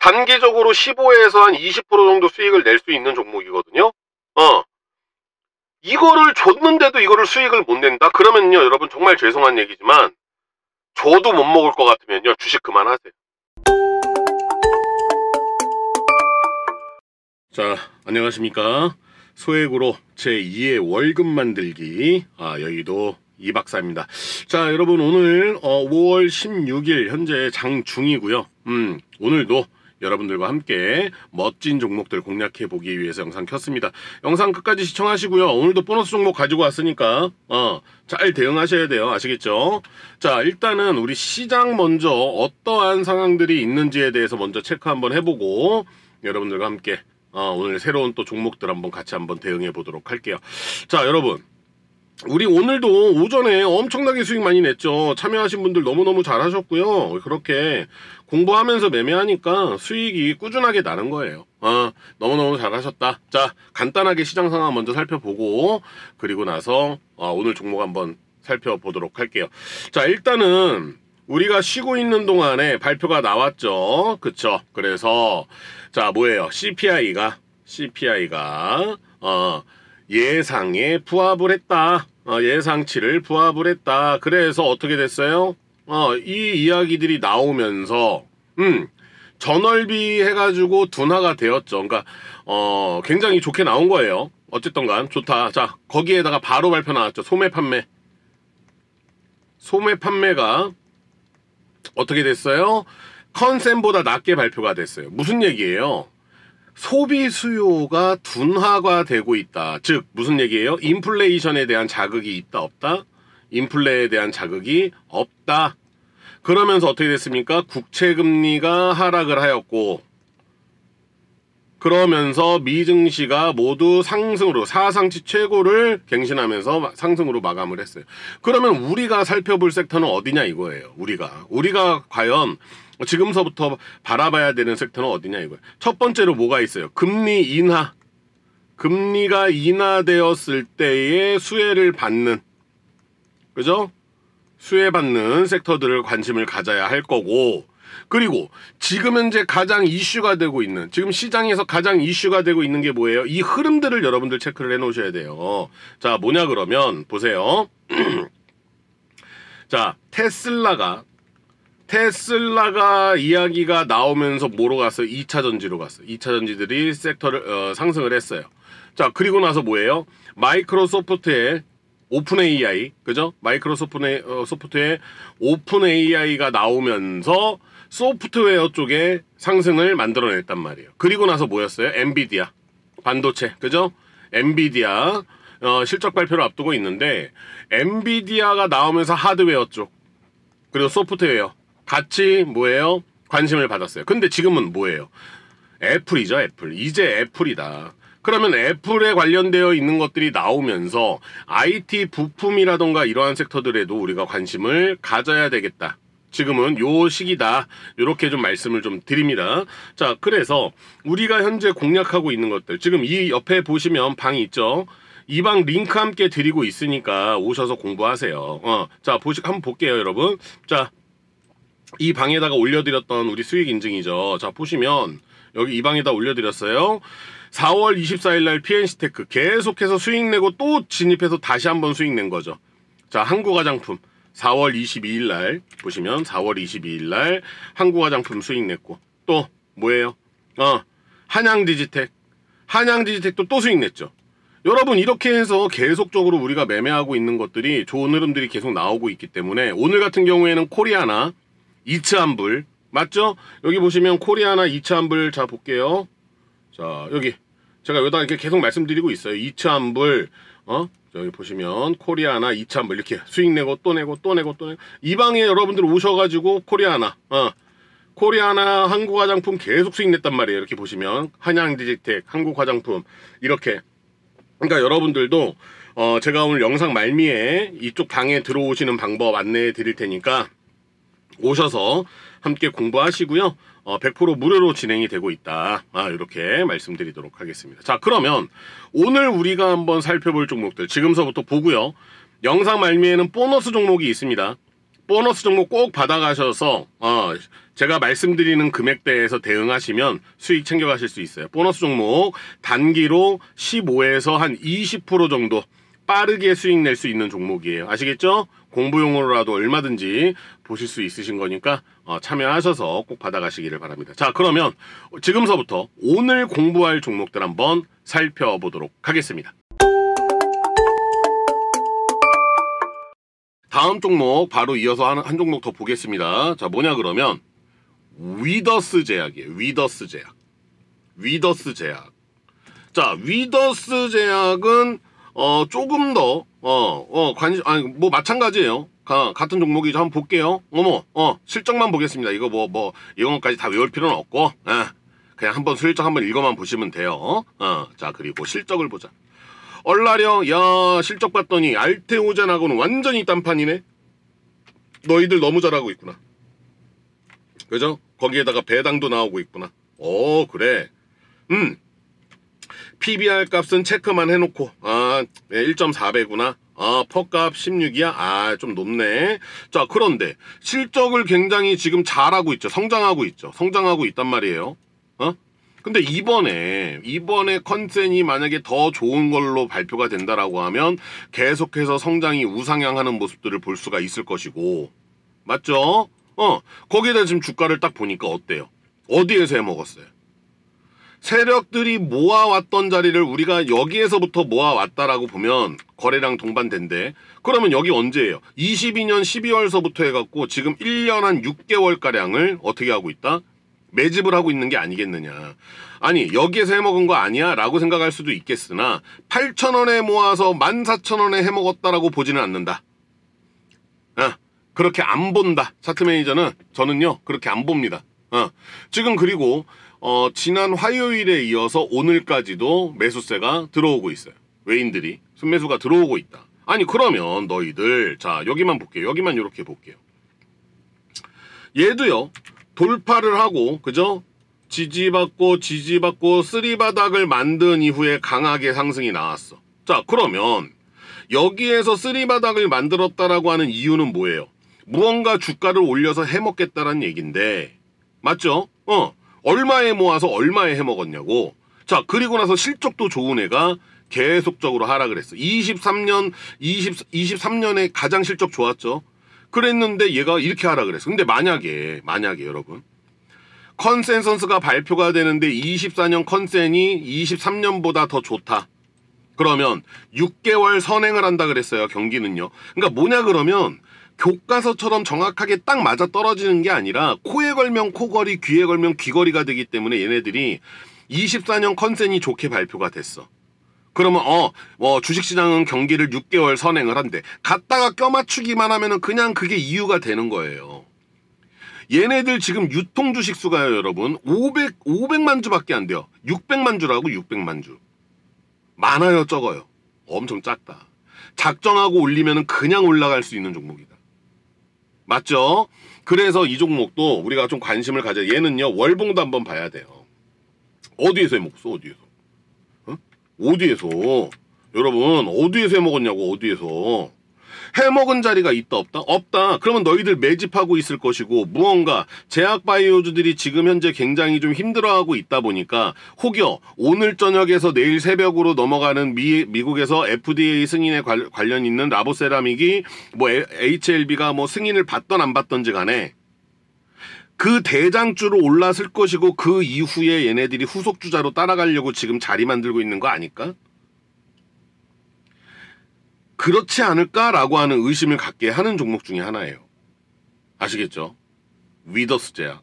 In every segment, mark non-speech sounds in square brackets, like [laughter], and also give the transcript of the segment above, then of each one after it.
단기적으로 15에서 한 20% 정도 수익을 낼 수 있는 종목이거든요. 어. 이거를 줬는데도 이거를 수익을 못 낸다? 그러면요, 여러분 정말 죄송한 얘기지만 저도 못 먹을 것 같으면요, 주식 그만하세요. 자, 안녕하십니까. 소액으로 제2의 월급 만들기 아 여의도 이 박사입니다. 자 여러분 오늘 어, 5월 16일 현재 장중이고요. 음 오늘도 여러분들과 함께 멋진 종목들 공략해 보기 위해서 영상 켰습니다. 영상 끝까지 시청하시고요. 오늘도 보너스 종목 가지고 왔으니까 어, 잘 대응하셔야 돼요. 아시겠죠? 자 일단은 우리 시장 먼저 어떠한 상황들이 있는지에 대해서 먼저 체크 한번 해보고 여러분들과 함께 어, 오늘 새로운 또 종목들 한번 같이 한번 대응해 보도록 할게요. 자 여러분 우리 오늘도 오전에 엄청나게 수익 많이 냈죠. 참여하신 분들 너무너무 잘하셨고요. 그렇게 공부하면서 매매하니까 수익이 꾸준하게 나는 거예요. 아, 너무너무 잘하셨다. 자, 간단하게 시장 상황 먼저 살펴보고 그리고 나서 아, 오늘 종목 한번 살펴보도록 할게요. 자, 일단은 우리가 쉬고 있는 동안에 발표가 나왔죠. 그쵸? 그래서 자, 뭐예요? CPI가 CPI가 어 예상에 부합을 했다. 어, 예상치를 부합을 했다. 그래서 어떻게 됐어요? 어, 이 이야기들이 나오면서 음, 전월비 해가지고 둔화가 되었죠. 그러니까 어, 굉장히 좋게 나온 거예요. 어쨌든간 좋다. 자 거기에다가 바로 발표 나왔죠. 소매 판매. 소매 판매가 어떻게 됐어요? 컨센보다 낮게 발표가 됐어요. 무슨 얘기예요? 소비 수요가 둔화가 되고 있다. 즉 무슨 얘기예요? 인플레이션에 대한 자극이 있다 없다. 인플레에 대한 자극이 없다. 그러면서 어떻게 됐습니까? 국채 금리가 하락을 하였고 그러면서 미증시가 모두 상승으로 사상치 최고를 갱신하면서 상승으로 마감을 했어요. 그러면 우리가 살펴볼 섹터는 어디냐 이거예요. 우리가 우리가 과연 지금서부터 바라봐야 되는 섹터는 어디냐 이거예요. 첫 번째로 뭐가 있어요? 금리 인하. 금리가 인하되었을 때의 수혜를 받는 그죠? 수혜받는 섹터들을 관심을 가져야 할 거고 그리고 지금 현재 가장 이슈가 되고 있는 지금 시장에서 가장 이슈가 되고 있는 게 뭐예요? 이 흐름들을 여러분들 체크를 해 놓으셔야 돼요. 자 뭐냐 그러면 보세요. [clears throat] 자 테슬라가 테슬라가 이야기가 나오면서 뭐로 갔어요? 2차 전지로 갔어요. 2차 전지들이 섹터를 어, 상승을 했어요. 자, 그리고 나서 뭐예요? 마이크로소프트의 오픈 AI, 그죠? 마이크로소프트의 어, 오픈 AI가 나오면서 소프트웨어 쪽에 상승을 만들어냈단 말이에요. 그리고 나서 뭐였어요? 엔비디아, 반도체, 그죠? 엔비디아 어, 실적 발표를 앞두고 있는데 엔비디아가 나오면서 하드웨어 쪽, 그리고 소프트웨어, 같이 뭐예요? 관심을 받았어요. 근데 지금은 뭐예요? 애플이죠, 애플. 이제 애플이다. 그러면 애플에 관련되어 있는 것들이 나오면서 IT 부품이라던가 이러한 섹터들에도 우리가 관심을 가져야 되겠다. 지금은 요 시기다. 요렇게좀 말씀을 좀 드립니다. 자, 그래서 우리가 현재 공략하고 있는 것들. 지금 이 옆에 보시면 방 있죠. 이 방 링크 함께 드리고 있으니까 오셔서 공부하세요. 어, 자, 보시, 한번 볼게요, 여러분. 자, 이 방에다가 올려드렸던 우리 수익 인증이죠. 자 보시면 여기 이 방에다 올려드렸어요. 4월 24일날 PNC테크 계속해서 수익 내고 또 진입해서 다시 한번 수익 낸 거죠. 자 한국화장품 4월 22일날 보시면 4월 22일날 한국화장품 수익 냈고 또 뭐예요? 어 한양디지텍 한양디지텍도 또 수익 냈죠. 여러분 이렇게 해서 계속적으로 우리가 매매하고 있는 것들이 좋은 흐름들이 계속 나오고 있기 때문에 오늘 같은 경우에는 코리아나 이차한불 맞죠? 여기 보시면 코리아나 이차한불자 볼게요 자 여기 제가 여기다 이렇게 계속 말씀드리고 있어요 이차한불 어? 여기 보시면 코리아나 이차한불 이렇게 수익 내고 또 내고 또 내고 또 내고 이 방에 여러분들 오셔가지고 코리아나 어. 코리아나 한국 화장품 계속 수익 냈단 말이에요 이렇게 보시면 한양디지텍 한국 화장품 이렇게 그러니까 여러분들도 어 제가 오늘 영상 말미에 이쪽 방에 들어오시는 방법 안내해 드릴 테니까 오셔서 함께 공부하시고요. 어, 100% 무료로 진행이 되고 있다. 아, 이렇게 말씀드리도록 하겠습니다. 자, 그러면 오늘 우리가 한번 살펴볼 종목들 지금서부터 보고요. 영상 말미에는 보너스 종목이 있습니다. 보너스 종목 꼭 받아가셔서 어, 제가 말씀드리는 금액대에서 대응하시면 수익 챙겨가실 수 있어요. 보너스 종목 단기로 15에서 한 20% 정도 빠르게 수익 낼 수 있는 종목이에요. 아시겠죠? 공부용으로라도 얼마든지 보실 수 있으신 거니까 어, 참여하셔서 꼭 받아가시기를 바랍니다. 자 그러면 지금서부터 오늘 공부할 종목들 한번 살펴보도록 하겠습니다. 다음 종목 바로 이어서 한, 한 종목 더 보겠습니다. 자 뭐냐 그러면 위더스 제약이에요. 위더스 제약. 위더스 제약. 자 위더스 제약은 어, 조금 더, 어, 어, 관심, 아니, 뭐, 마찬가지예요. 가, 같은 종목이죠. 한번 볼게요. 어머, 어, 실적만 보겠습니다. 이거 뭐, 뭐, 영어까지 다 외울 필요는 없고, 에, 예. 그냥 한번 실적 한번 읽어만 보시면 돼요. 어, 자, 그리고 실적을 보자. 얼라려, 야, 실적 봤더니 알테오젠하고는 완전히 딴판이네? 너희들 너무 잘하고 있구나. 그죠? 거기에다가 배당도 나오고 있구나. 어, 그래. 음. PBR 값은 체크만 해놓고, 아, 1.4배구나. 아, 퍼값 16이야? 아, 좀 높네. 자, 그런데 실적을 굉장히 지금 잘하고 있죠. 성장하고 있죠. 성장하고 있단 말이에요. 어? 근데 이번에 이번에 컨센이 만약에 더 좋은 걸로 발표가 된다라고 하면 계속해서 성장이 우상향하는 모습들을 볼 수가 있을 것이고 맞죠? 어 거기에 다 지금 주가를 딱 보니까 어때요? 어디에서 해먹었어요? 세력들이 모아왔던 자리를 우리가 여기에서부터 모아왔다라고 보면 거래량 동반된데 그러면 여기 언제예요? 22년 12월서부터 해갖고 지금 1년 한 6개월가량을 어떻게 하고 있다? 매집을 하고 있는 게 아니겠느냐. 아니 여기에서 해먹은 거 아니야? 라고 생각할 수도 있겠으나 8천원에 모아서 14,000원에 해먹었다라고 보지는 않는다. 아, 그렇게 안 본다. 차트 매니저는 저는요 그렇게 안 봅니다. 어. 지금 그리고 어, 지난 화요일에 이어서 오늘까지도 매수세가 들어오고 있어요. 외인들이 순매수가 들어오고 있다. 아니 그러면 너희들 자 여기만 볼게요. 여기만 이렇게 볼게요. 얘도요. 돌파를 하고 그죠? 지지받고 지지받고 쓰리바닥을 만든 이후에 강하게 상승이 나왔어. 자 그러면 여기에서 쓰리바닥을 만들었다라고 하는 이유는 뭐예요? 무언가 주가를 올려서 해먹겠다라는 얘긴데 맞죠? 어 얼마에 모아서 얼마에 해먹었냐고 자 그리고 나서 실적도 좋은 애가 계속적으로 하락을 했어 23년 20, 23년에 가장 실적 좋았죠 그랬는데 얘가 이렇게 하락을 했어 근데 만약에 만약에 여러분 컨센서스가 발표가 되는데 24년 컨센이 23년보다 더 좋다 그러면 6개월 선행을 한다 그랬어요 경기는요 그러니까 뭐냐 그러면 교과서처럼 정확하게 딱 맞아 떨어지는 게 아니라 코에 걸면 코걸이, 귀에 걸면 귀걸이가 되기 때문에 얘네들이 24년 컨센이 좋게 발표가 됐어. 그러면 어, 어 주식시장은 경기를 6개월 선행을 한대. 갔다가 껴맞추기만 하면은 그냥 그게 이유가 되는 거예요. 얘네들 지금 유통 주식 수가요, 여러분. 500 500만 주밖에 안 돼요. 600만 주라고 600만 주. 많아요, 적어요. 엄청 작다. 작정하고 올리면 그냥 올라갈 수 있는 종목이다. 맞죠? 그래서 이 종목도 우리가 좀 관심을 가져. 얘는요 월봉도 한번 봐야 돼요. 어디에서 해먹었어? 어디에서? 어? 어디에서? 여러분 어디에서 해먹었냐고 어디에서? 해먹은 자리가 있다 없다? 없다. 그러면 너희들 매집하고 있을 것이고 무언가 제약 바이오주들이 지금 현재 굉장히 좀 힘들어하고 있다 보니까 혹여 오늘 저녁에서 내일 새벽으로 넘어가는 미, 미국에서 FDA 승인에 관, 관련 있는 라보세라믹이 뭐 HLB가 뭐 승인을 받던 안 받던지 간에 그 대장주로 올라설 것이고 그 이후에 얘네들이 후속주자로 따라가려고 지금 자리 만들고 있는 거 아닐까? 그렇지 않을까라고 하는 의심을 갖게 하는 종목 중에 하나예요. 아시겠죠? 위더스 제약.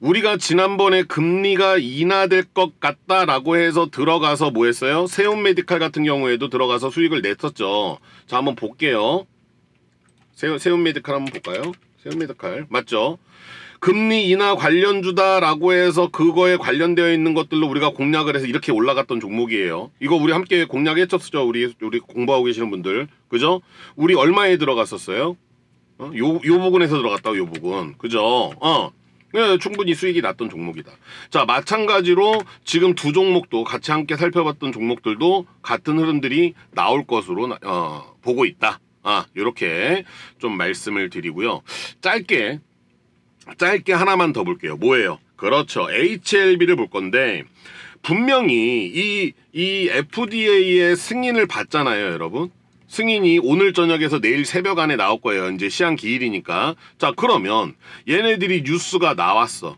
우리가 지난번에 금리가 인하될 것 같다라고 해서 들어가서 뭐 했어요? 세운 메디칼 같은 경우에도 들어가서 수익을 냈었죠. 자, 한번 볼게요. 세운, 메디칼 한번 볼까요? 세운 메디칼. 맞죠? 금리 인하 관련주다라고 해서 그거에 관련되어 있는 것들로 우리가 공략을 해서 이렇게 올라갔던 종목이에요. 이거 우리 함께 공략했었죠. 우리 우리 공부하고 계시는 분들. 그죠? 우리 얼마에 들어갔었어요? 어? 요, 요부분에서 들어갔다고 요부분 그죠? 어. 네, 충분히 수익이 났던 종목이다. 자, 마찬가지로 지금 두 종목도 같이 함께 살펴봤던 종목들도 같은 흐름들이 나올 것으로 어, 보고 있다. 아, 이렇게 좀 말씀을 드리고요. 짧게 짧게 하나만 더 볼게요. 뭐예요? 그렇죠. HLB를 볼 건데 분명히 이, 이 FDA의 승인을 받잖아요, 여러분. 승인이 오늘 저녁에서 내일 새벽 안에 나올 거예요. 이제 시한 기일이니까. 자, 그러면 얘네들이 뉴스가 나왔어.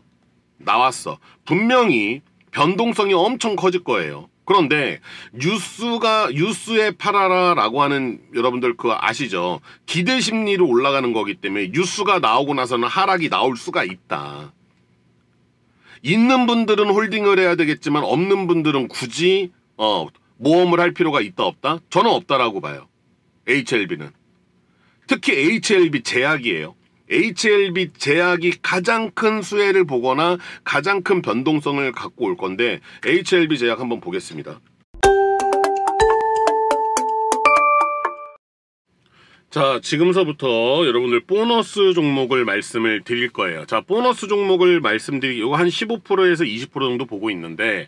나왔어. 분명히 변동성이 엄청 커질 거예요. 그런데 뉴스가 뉴스에 팔아라라고 하는 여러분들 그거 아시죠? 기대 심리로 올라가는 거기 때문에 뉴스가 나오고 나서는 하락이 나올 수가 있다. 있는 분들은 홀딩을 해야 되겠지만 없는 분들은 굳이 어, 모험을 할 필요가 있다 없다? 저는 없다라고 봐요. HLB는. 특히 HLB 제약이에요. HLB 제약이 가장 큰 수혜를 보거나 가장 큰 변동성을 갖고 올 건데 HLB 제약 한번 보겠습니다. 자, 지금서부터 여러분들 보너스 종목을 말씀을 드릴 거예요. 자, 보너스 종목을 말씀드리기, 요거 한 15%에서 20% 정도 보고 있는데,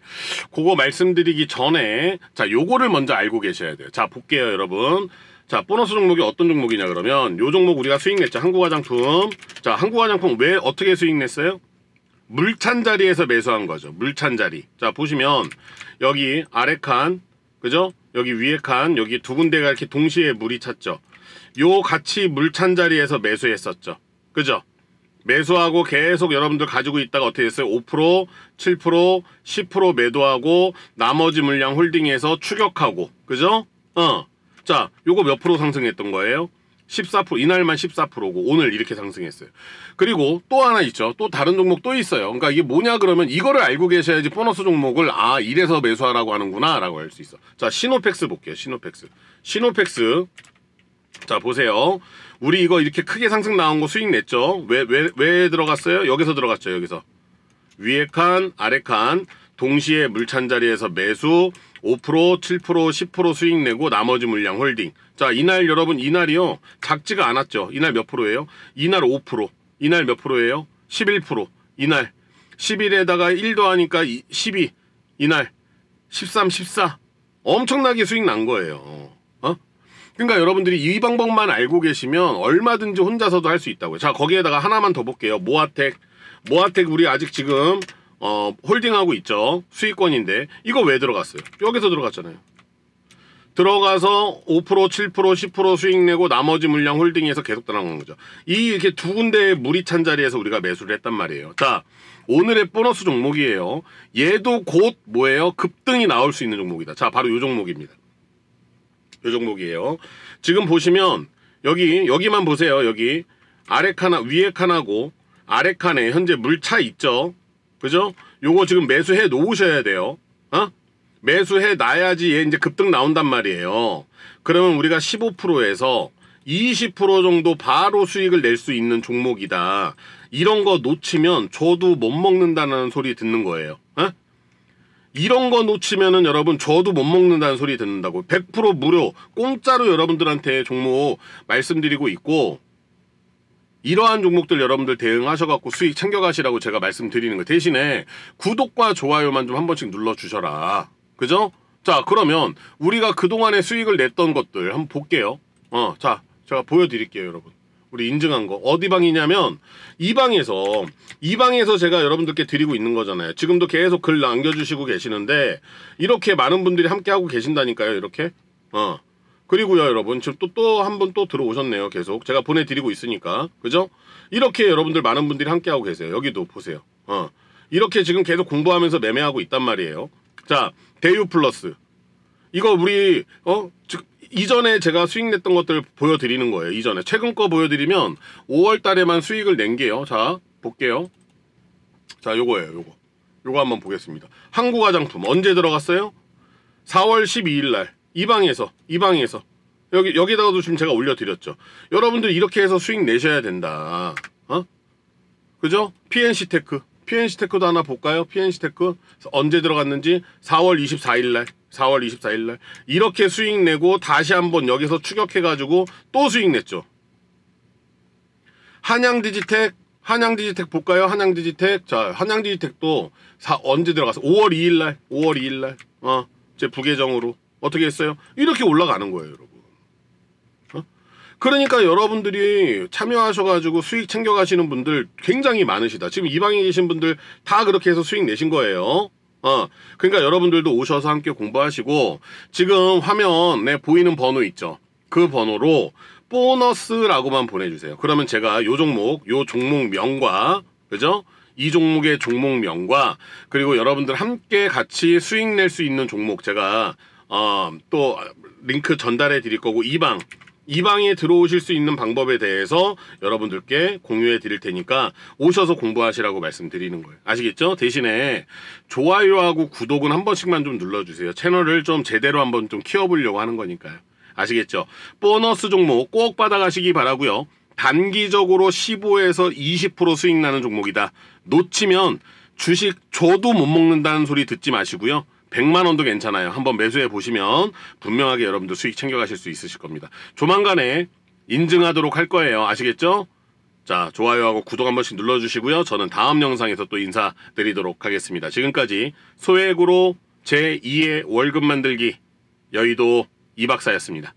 그거 말씀드리기 전에, 자, 요거를 먼저 알고 계셔야 돼요. 자, 볼게요, 여러분. 자 보너스 종목이 어떤 종목이냐 그러면 요 종목 우리가 수익 냈죠 한국화장품 자 한국화장품 왜 어떻게 수익 냈어요 물 찬 자리에서 매수한 거죠 물 찬 자리 자 보시면 여기 아래 칸 그죠 여기 위에 칸 여기 두 군데가 이렇게 동시에 물이 찼죠 요 같이 물 찬 자리에서 매수했었죠 그죠 매수하고 계속 여러분들 가지고 있다가 어떻게 됐어요? 5%, 7%, 10% 매도하고 나머지 물량 홀딩해서 추격하고 그죠? 어 자, 요거 몇 프로 상승했던 거예요? 14% 이날만 14%고 오늘 이렇게 상승했어요. 그리고 또 하나 있죠. 또 다른 종목 또 있어요. 그러니까 이게 뭐냐 그러면 이거를 알고 계셔야지 보너스 종목을 아 이래서 매수하라고 하는구나 라고 알수 있어. 자 시노펙스 볼게요. 시노펙스. 시노펙스 자 보세요. 우리 이거 이렇게 크게 상승 나온 거 수익 냈죠. 왜 왜, 왜 들어갔어요? 여기서 들어갔죠. 여기서. 위에 칸 아래 칸 동시에 물 찬 자리에서 매수 5%, 7%, 10% 수익 내고 나머지 물량 홀딩. 자, 이날 여러분 이날이요. 작지가 않았죠. 이날 몇 프로예요? 이날 5%. 이날 몇 프로예요? 11%. 이날 10일에다가 1도 하니까 12. 이날 13, 14. 엄청나게 수익 난 거예요. 어? 그러니까 여러분들이 이 방법만 알고 계시면 얼마든지 혼자서도 할 수 있다고요. 자, 거기에다가 하나만 더 볼게요. 모아텍. 모아텍 우리 아직 지금 어, 홀딩하고 있죠. 수익권인데 이거 왜 들어갔어요? 여기서 들어갔잖아요. 들어가서 5%, 7%, 10% 수익 내고 나머지 물량 홀딩해서 계속 따라가는 거죠. 이 이렇게 두 군데의 물이 찬 자리에서 우리가 매수를 했단 말이에요. 자, 오늘의 보너스 종목이에요. 얘도 곧 뭐예요? 급등이 나올 수 있는 종목이다. 자, 바로 이 종목입니다. 이 종목이에요. 지금 보시면 여기 여기만 보세요. 여기 아래 칸 위에 칸하고 아래 칸에 현재 물차 있죠. 그죠? 요거 지금 매수해 놓으셔야 돼요. 어? 매수해 놔야지 얘 이제 급등 나온단 말이에요. 그러면 우리가 15%에서 20% 정도 바로 수익을 낼 수 있는 종목이다. 이런 거 놓치면 저도 못 먹는다는 소리 듣는 거예요. 어? 이런 거 놓치면은 여러분 저도 못 먹는다는 소리 듣는다고 100% 무료 공짜로 여러분들한테 종목 말씀드리고 있고 이러한 종목들 여러분들 대응하셔갖고 수익 챙겨가시라고 제가 말씀드리는 거 대신에 구독과 좋아요만 좀 한 번씩 눌러주셔라. 그죠? 자 그러면 우리가 그동안에 수익을 냈던 것들 한번 볼게요. 어, 자 제가 보여드릴게요 여러분. 우리 인증한 거 어디 방이냐면 이 방에서 이 방에서 제가 여러분들께 드리고 있는 거잖아요 지금도 계속 글 남겨주시고 계시는데 이렇게 많은 분들이 함께 하고 계신다니까요 이렇게 어 그리고요 여러분 지금 또 또 한 분 또 들어오셨네요 계속 제가 보내드리고 있으니까 그죠? 이렇게 여러분들 많은 분들이 함께하고 계세요 여기도 보세요 어 이렇게 지금 계속 공부하면서 매매하고 있단 말이에요 자 대유 플러스 이거 우리 어 즉, 이전에 제가 수익 냈던 것들 보여드리는 거예요 이전에 최근 거 보여드리면 5월 달에만 수익을 낸 게요 자 볼게요 자 요거예요 요거 요거 한번 보겠습니다 한국 화장품 언제 들어갔어요? 4월 12일 날이 방에서 이 방에서 여기 여기다가도 지금 제가 올려드렸죠. 여러분들 이렇게 해서 수익 내셔야 된다. 어? 그죠? PNC 테크 PNC 테크도 하나 볼까요? PNC 테크 언제 들어갔는지 4월 24일 날 4월 24일 날 이렇게 수익 내고 다시 한번 여기서 추격해 가지고 또 수익 냈죠. 한양디지텍 한양디지텍 볼까요? 한양디지텍 자 한양디지텍도 사, 언제 들어가서 5월 2일 날 5월 2일 날어 제 부계정으로 어떻게 했어요? 이렇게 올라가는 거예요 여러분 어? 그러니까 여러분들이 참여하셔가지고 수익 챙겨가시는 분들 굉장히 많으시다 지금 이방에 계신 분들 다 그렇게 해서 수익 내신 거예요 어, 그러니까 여러분들도 오셔서 함께 공부하시고 지금 화면에 보이는 번호 있죠 그 번호로 보너스라고만 보내주세요 그러면 제가 요 종목 요 종목명과 그죠? 이 종목의 종목명과 그리고 여러분들 함께 같이 수익 낼 수 있는 종목 제가 어, 또 링크 전달해 드릴 거고 이방 이방에 들어오실 수 있는 방법에 대해서 여러분들께 공유해 드릴 테니까 오셔서 공부하시라고 말씀드리는 거예요. 아시겠죠? 대신에 좋아요하고 구독은 한 번씩만 좀 눌러주세요. 채널을 좀 제대로 한번 좀 키워보려고 하는 거니까요. 아시겠죠? 보너스 종목 꼭 받아가시기 바라고요. 단기적으로 15에서 20% 수익 나는 종목이다. 놓치면 주식 저도 못 먹는다는 소리 듣지 마시고요. 100만 원도 괜찮아요. 한번 매수해 보시면 분명하게 여러분들 수익 챙겨가실 수 있으실 겁니다. 조만간에 인증하도록 할 거예요. 아시겠죠? 자, 좋아요하고 구독 한 번씩 눌러주시고요. 저는 다음 영상에서 또 인사드리도록 하겠습니다. 지금까지 소액으로 제2의 월급 만들기 여의도 이박사였습니다.